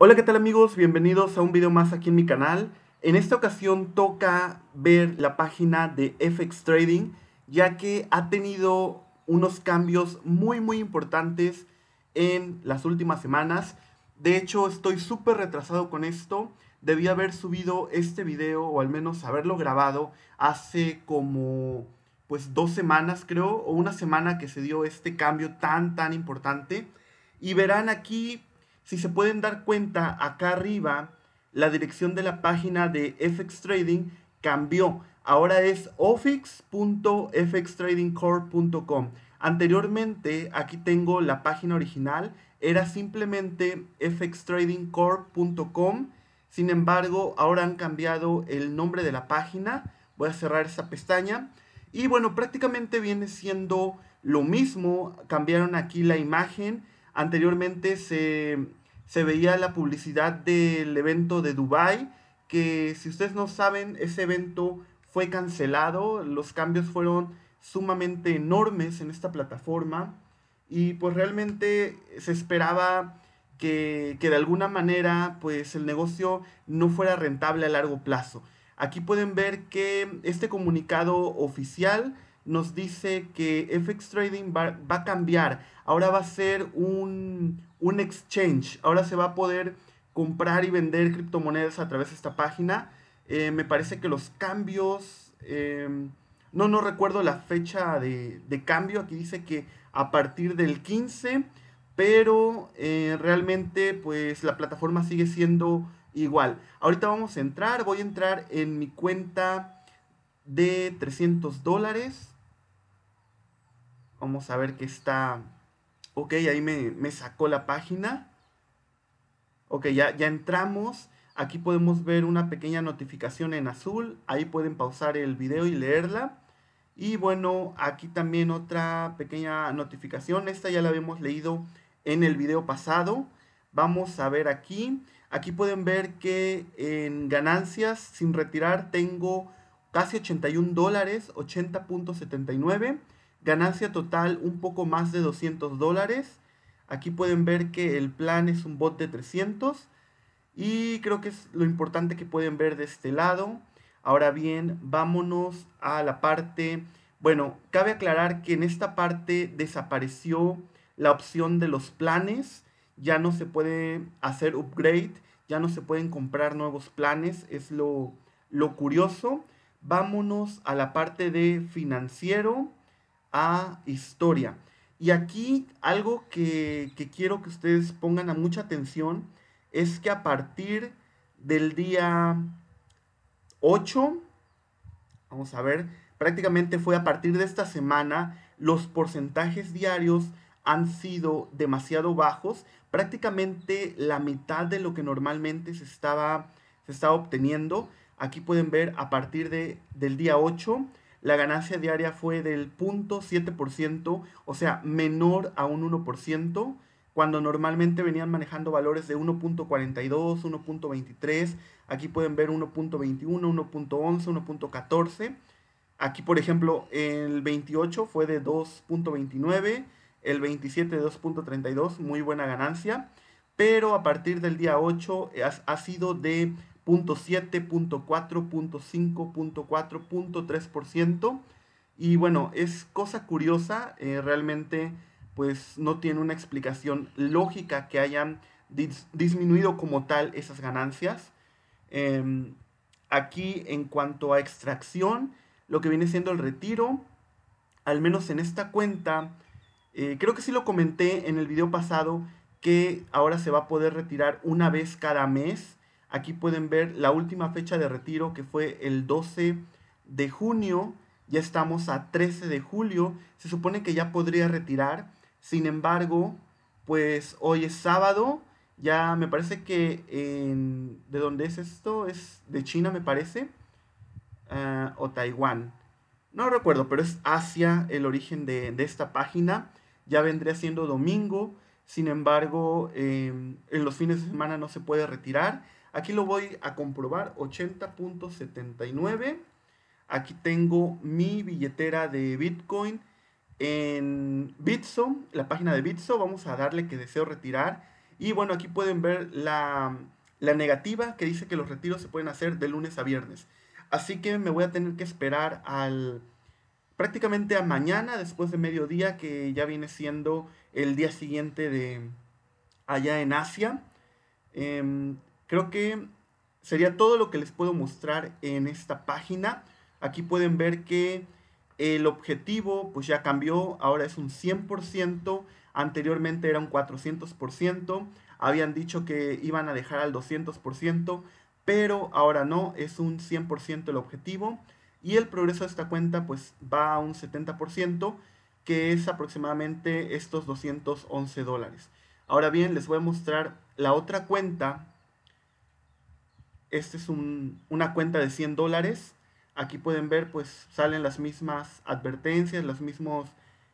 Hola, ¿qué tal amigos? Bienvenidos a un video más aquí en mi canal. En esta ocasión toca ver la página de FX Trading, ya que ha tenido unos cambios muy muy importantes en las últimas semanas. De hecho, estoy súper retrasado con esto. Debí haber subido este video, o al menos haberlo grabado, hace como pues dos semanas creo, o una semana que se dio este cambio tan tan importante. Y verán aquí si se pueden dar cuenta acá arriba, la dirección de la página de FX Trading cambió. Ahora es ofix.fxtradingcore.com. Anteriormente, aquí tengo la página original, era simplemente fxtradingcore.com. Sin embargo, ahora han cambiado el nombre de la página. Voy a cerrar esa pestaña. Y bueno, prácticamente viene siendo lo mismo. Cambiaron aquí la imagen Anteriormente se, veía la publicidad del evento de Dubai, que si ustedes no saben, ese evento fue cancelado, los cambios fueron sumamente enormes en esta plataforma y pues realmente se esperaba que, que, de alguna manera pues el negocio no fuera rentable a largo plazo. Aquí pueden ver que este comunicado oficial nos dice que FX Trading va, a cambiar. Ahora va a ser un, exchange. Ahora se va a poder comprar y vender criptomonedas a través de esta página. Eh, me parece que los cambios... Em, no, no recuerdo la fecha de, cambio. Aquí dice que a partir del 15, pero eh, realmente pues la plataforma sigue siendo igual. Ahorita vamos a entrar, voy a entrar en mi cuenta de 300 dólares. Vamos a ver que está... Ok, ahí me, sacó la página. Ok, ya, ya entramos. Aquí podemos ver una pequeña notificación en azul. Ahí pueden pausar el video y leerla. Y bueno, aquí también otra pequeña notificación. Esta ya la habíamos leído en el video pasado. Vamos a ver aquí. Aquí pueden ver que en ganancias sin retirar tengo casi 81 dólares, 80.79. Ganancia total un poco más de 200 dólares. Aquí pueden ver que el plan es un bot de 300. Y creo que es lo importante que pueden ver de este lado. Ahora bien, vámonos a la parte... Bueno, cabe aclarar que en esta parte desapareció la opción de los planes. Ya no se puede hacer upgrade, ya no se pueden comprar nuevos planes. Es lo, lo curioso. Vámonos a la parte de financiero a historia. Y aquí algo que, quiero que ustedes pongan a mucha atención es que a partir del día 8, vamos a ver, prácticamente fue a partir de esta semana, los porcentajes diarios han sido demasiado bajos, prácticamente la mitad de lo que normalmente se estaba, se estaba obteniendo. Aquí pueden ver a partir del día 8 la ganancia diaria fue del 0.7%, o sea, menor a un 1%, cuando normalmente venían manejando valores de 1.42, 1.23, aquí pueden ver 1.21, 1.11, 1.14. Aquí, por ejemplo, el 28 fue de 2.29, el 27 de 2.32, muy buena ganancia, pero a partir del día 8 eh, ha sido de 7.4.5.4.3 Y bueno, es cosa curiosa, eh, realmente pues no tiene una explicación lógica que hayan disminuido como tal esas ganancias. Em, aquí en cuanto a extracción, lo que viene siendo el retiro, al menos en esta cuenta, eh, creo que sí lo comenté en el video pasado, que ahora se va a poder retirar una vez cada mes Aquí pueden ver la última fecha de retiro que fue el 12 de junio. Ya estamos a 13 de julio. Se supone que ya podría retirar. Sin embargo, pues hoy es sábado. Ya me parece que de dónde es esto, es de China me parece, ah, o Taiwán. No recuerdo, pero es Asia el origen de, esta página. Ya vendría siendo domingo, sin embargo, em, en los fines de semana no se puede retirar Aquí lo voy a comprobar, 80.79. Aquí tengo mi billetera de Bitcoin en Bitso, la página de Bitso. Vamos a darle que deseo retirar. Y bueno, aquí pueden ver la, negativa que dice que los retiros se pueden hacer de lunes a viernes. Así que me voy a tener que esperar al prácticamente a mañana después de mediodía, que ya viene siendo el día siguiente de allá en Asia. Em, Creo que sería todo lo que les puedo mostrar en esta página. Aquí pueden ver que el objetivo pues ya cambió, ahora es un 100%, anteriormente era un 400%, habían dicho que iban a dejar al 200%, pero ahora no, es un 100% el objetivo y el progreso de esta cuenta pues va a un 70%, que es aproximadamente estos 211 dólares. Ahora bien, les voy a mostrar la otra cuenta esta es una cuenta de 100 dólares. Aquí pueden ver, pues salen las mismas advertencias, los mismos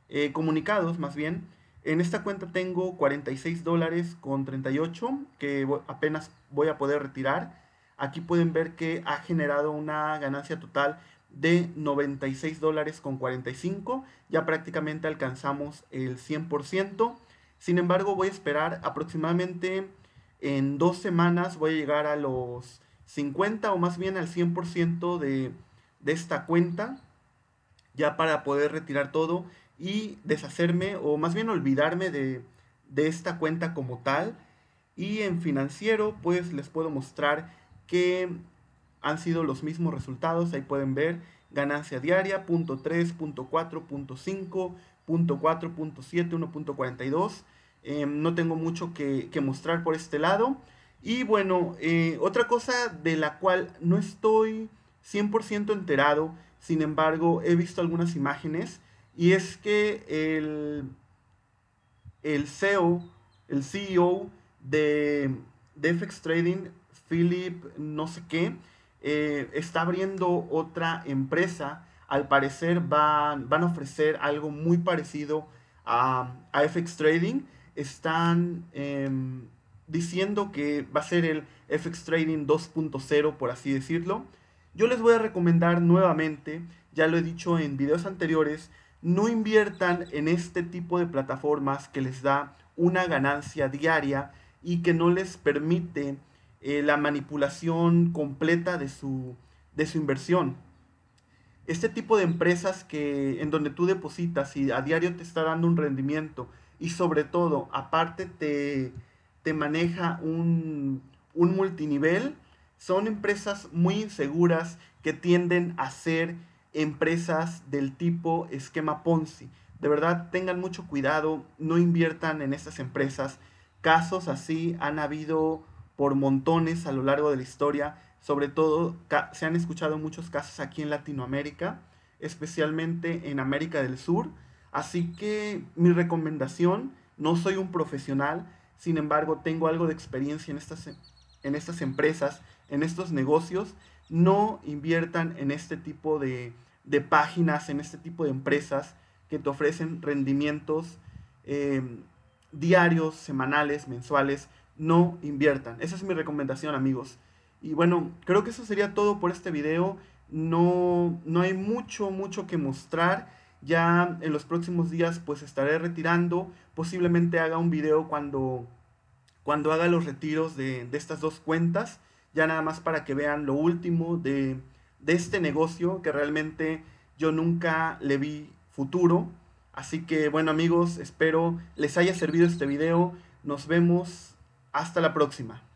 eh, comunicados más bien. En esta cuenta tengo 46 dólares con 38 que apenas voy a poder retirar. Aquí pueden ver que ha generado una ganancia total de 96 dólares con 45. Ya prácticamente alcanzamos el 100%. Sin embargo, voy a esperar aproximadamente en dos semanas. Voy a llegar a los 50 o más bien al 100% de, esta cuenta ya para poder retirar todo y deshacerme o más bien olvidarme de, esta cuenta como tal. Y en financiero pues les puedo mostrar que han sido los mismos resultados, ahí pueden ver ganancia diaria, punto 1.42. Em, no tengo mucho que mostrar por este lado. Y bueno, eh, otra cosa de la cual no estoy 100% enterado, sin embargo, he visto algunas imágenes, y es que el, el CEO, el CEO de, FX Trading, Philip no sé qué, eh, está abriendo otra empresa. Al parecer van, van a ofrecer algo muy parecido a, FX Trading. Están... Em, diciendo que va a ser el FX Trading 2.0, por así decirlo, yo les voy a recomendar nuevamente, ya lo he dicho en videos anteriores, no inviertan en este tipo de plataformas que les da una ganancia diaria y que no les permite eh, la manipulación completa de su, de su inversión. Este tipo de empresas que en donde tú depositas y a diario te está dando un rendimiento y sobre todo aparte te, te maneja un, un multinivel, son empresas muy inseguras que tienden a ser empresas del tipo esquema Ponzi. De verdad, tengan mucho cuidado, no inviertan en estas empresas. Casos así han habido por montones a lo largo de la historia, sobre todo se han escuchado muchos casos aquí en Latinoamérica, especialmente en América del Sur. Así que mi recomendación, no soy un profesional, sin embargo, tengo algo de experiencia en estas, en estas empresas, en estos negocios. No inviertan en este tipo de, páginas, en este tipo de empresas que te ofrecen rendimientos em, diarios, semanales, mensuales. No inviertan. Esa es mi recomendación, amigos. Y bueno, creo que eso sería todo por este video. No, no hay mucho, mucho que mostrar. Ya en los próximos días pues estaré retirando, posiblemente haga un video cuando, cuando haga los retiros de, estas dos cuentas, ya nada más para que vean lo último de, de este negocio que realmente yo nunca le vi futuro. Así que bueno amigos, espero les haya servido este video. Nos vemos hasta la próxima.